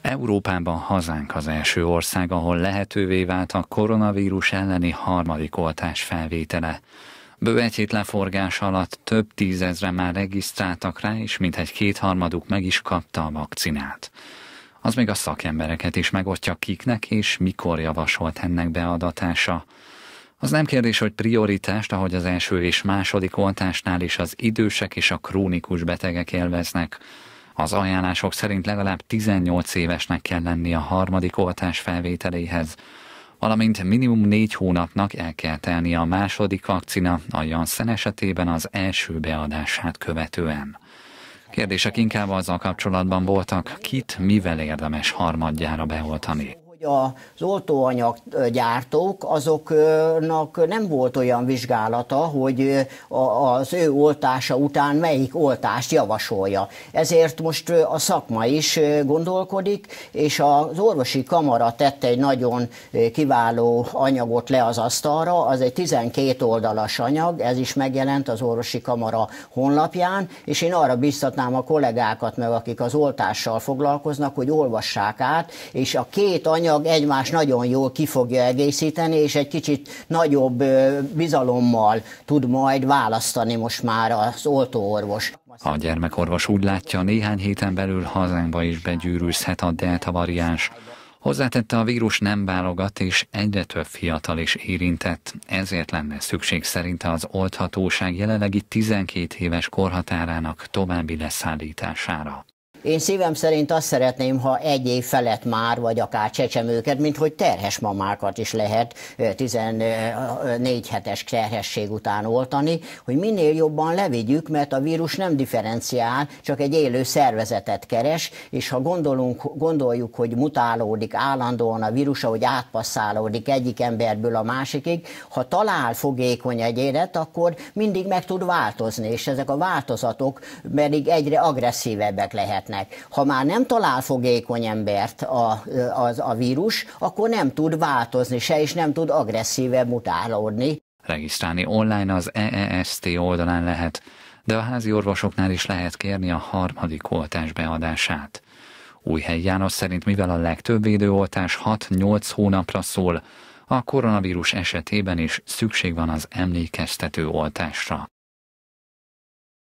Európában hazánk az első ország, ahol lehetővé vált a koronavírus elleni harmadik oltás felvétele. Bő egy hét leforgás alatt több tízezre már regisztráltak rá, és mintegy kétharmaduk meg is kapta a vakcinát. Az még a szakembereket is megosztja kiknek és mikor javasolt ennek beadatása. Az nem kérdés, hogy prioritást, ahogy az első és második oltásnál is az idősek és a krónikus betegek élveznek. Az ajánlások szerint legalább 18 évesnek kell lenni a harmadik oltás felvételéhez, valamint minimum négy hónapnak el kell telni a második vakcina, a Janssen esetében az első beadását követően. Kérdések inkább azzal kapcsolatban voltak, kit mivel érdemes harmadjára beoltani hogy az oltóanyaggyártók azoknak nem volt olyan vizsgálata, hogy az ő oltása után melyik oltást javasolja. Ezért most a szakma is gondolkodik, és az orvosi kamara tette egy nagyon kiváló anyagot le az asztalra, az egy 12 oldalas anyag, ez is megjelent az orvosi kamara honlapján, és én arra biztatnám a kollégákat meg, akik az oltással foglalkoznak, hogy olvassák át, és a két anyag anyag egymás nagyon jól ki fogja egészíteni, és egy kicsit nagyobb bizalommal tud majd választani most már az oltóorvos. A gyermekorvos úgy látja, néhány héten belül hazánkba is begyűrűzhet a delta variáns. Hozzátette, a vírus nem válogat, és egyre több fiatal is érintett, ezért lenne szükség szerinte az oldhatóság jelenlegi 12 éves korhatárának további leszállítására. Én szívem szerint azt szeretném, ha egy év felett már, vagy akár csecsemőket, mint hogy terhes mamákat is lehet 14 hetes terhesség után oltani, hogy minél jobban levigyük, mert a vírus nem differenciál, csak egy élő szervezetet keres, és ha gondolunk, gondoljuk, hogy mutálódik állandóan a vírus, ahogy átpasszálódik egyik emberből a másikig, ha talál fogékony egyénet, akkor mindig meg tud változni, és ezek a változatok pedig egyre agresszívebbek lehet lehetnek. Ha már nem talál fogékony embert a, a, a vírus, akkor nem tud változni se, és nem tud agresszíve mutálódni. Regisztrálni online az EEST oldalán lehet, de a házi orvosoknál is lehet kérni a harmadik oltás beadását. Újhely János szerint, mivel a legtöbb védőoltás 6-8 hónapra szól, a koronavírus esetében is szükség van az emlékeztető oltásra.